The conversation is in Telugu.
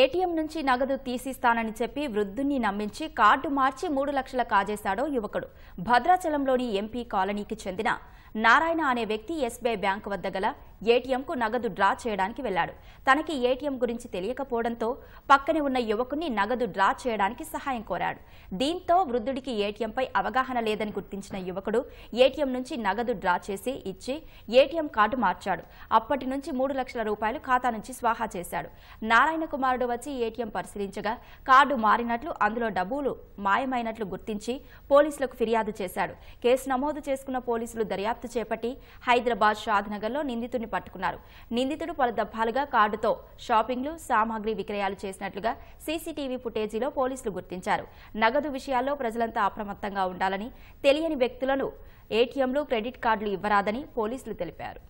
ఏటీఎం నుంచి నగదు తీసిస్తానని చెప్పి వృద్ధుణ్ణి నమ్మించి కార్డు మార్చి మూడు లక్షల కాజేశాడో యువకుడు భద్రాచలంలోని ఎంపీ కాలనీకి చెందిన నారాయణ అనే వ్యక్తి ఎస్బీఐ బ్యాంకు వద్ద గల ఏటీఎంకు నగదు డ్రా చేయడానికి వెళ్లాడు తనకి ఏటీఎం గురించి తెలియకపోవడంతో పక్కనే ఉన్న యువకుని నగదు డ్రా చేయడానికి సహాయం కోరాడు దీంతో వృద్ధుడికి ఏటీఎంపై అవగాహన లేదని గుర్తించిన యువకుడు ఏటీఎం నుంచి నగదు డ్రా చేసి ఇచ్చి ఏటీఎం కార్డు మార్చాడు అప్పటి నుంచి మూడు లక్షల రూపాయలు ఖాతా నుంచి స్వాహా చేశాడు నారాయణ కుమారుడు వచ్చి ఏటీఎం పరిశీలించగా కార్డు మారినట్లు అందులో డబ్బులు మాయమైనట్లు గుర్తించి పోలీసులకు ఫిర్యాదు చేశాడు కేసు నమోదు చేసుకున్న పోలీసులు దర్యాప్తు చేపట్టి హైదరాబాద్ షాద్ నగర్లో నిందితుని నిందితుడిని పట్టుకున్నారు నిందితుడు పలు దఫాలుగా కార్డుతో షాపింగ్లు సామాగ్రి విక్రయాలు చేసినట్లుగా సీసీటీవీ ఫుటేజీలో పోలీసులు గుర్తించారు నగదు విషయాల్లో ప్రజలంతా అప్రమత్తంగా ఉండాలని తెలియని వ్యక్తులను ఏటీఎంలు క్రెడిట్ కార్డులు ఇవ్వరాదని పోలీసులు తెలిపారు